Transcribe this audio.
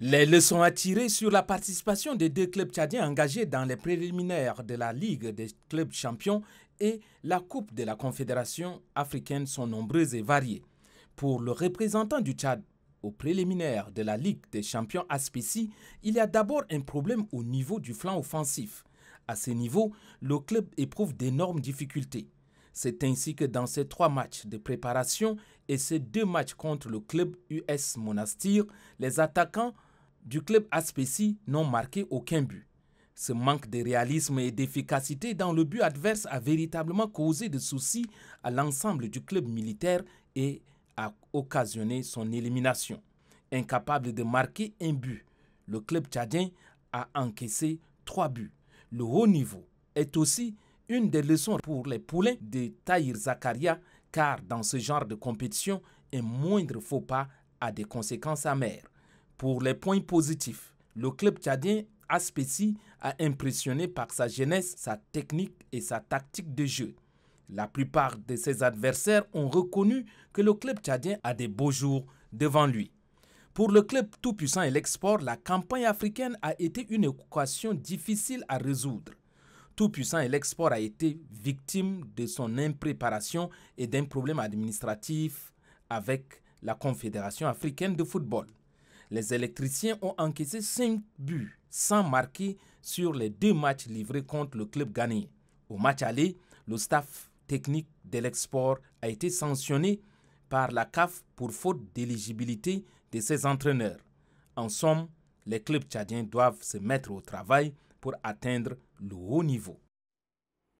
Les leçons à tirer sur la participation des deux clubs tchadiens engagés dans les préliminaires de la Ligue des clubs champions et la Coupe de la Confédération africaine sont nombreuses et variées. Pour le représentant du Tchad aux préliminaires de la Ligue des champions à il y a d'abord un problème au niveau du flanc offensif. À ce niveau, le club éprouve d'énormes difficultés. C'est ainsi que dans ces trois matchs de préparation et ces deux matchs contre le club US Monastir, les attaquants du club Aspessi n'ont marqué aucun but. Ce manque de réalisme et d'efficacité dans le but adverse a véritablement causé des soucis à l'ensemble du club militaire et a occasionné son élimination. Incapable de marquer un but, le club tchadien a encaissé trois buts. Le haut niveau est aussi une des leçons pour les poulets de Tahir Zakaria, car dans ce genre de compétition, un moindre faux pas a des conséquences amères. Pour les points positifs, le club tchadien Aspeci a impressionné par sa jeunesse, sa technique et sa tactique de jeu. La plupart de ses adversaires ont reconnu que le club tchadien a des beaux jours devant lui. Pour le club tout-puissant et l'export, la campagne africaine a été une équation difficile à résoudre tout-puissant et l'export a été victime de son impréparation et d'un problème administratif avec la Confédération africaine de football. Les électriciens ont encaissé cinq buts sans marquer sur les deux matchs livrés contre le club gagné. Au match aller, le staff technique de l'export a été sanctionné par la CAF pour faute d'éligibilité de ses entraîneurs. En somme, les clubs tchadiens doivent se mettre au travail pour atteindre le haut niveau.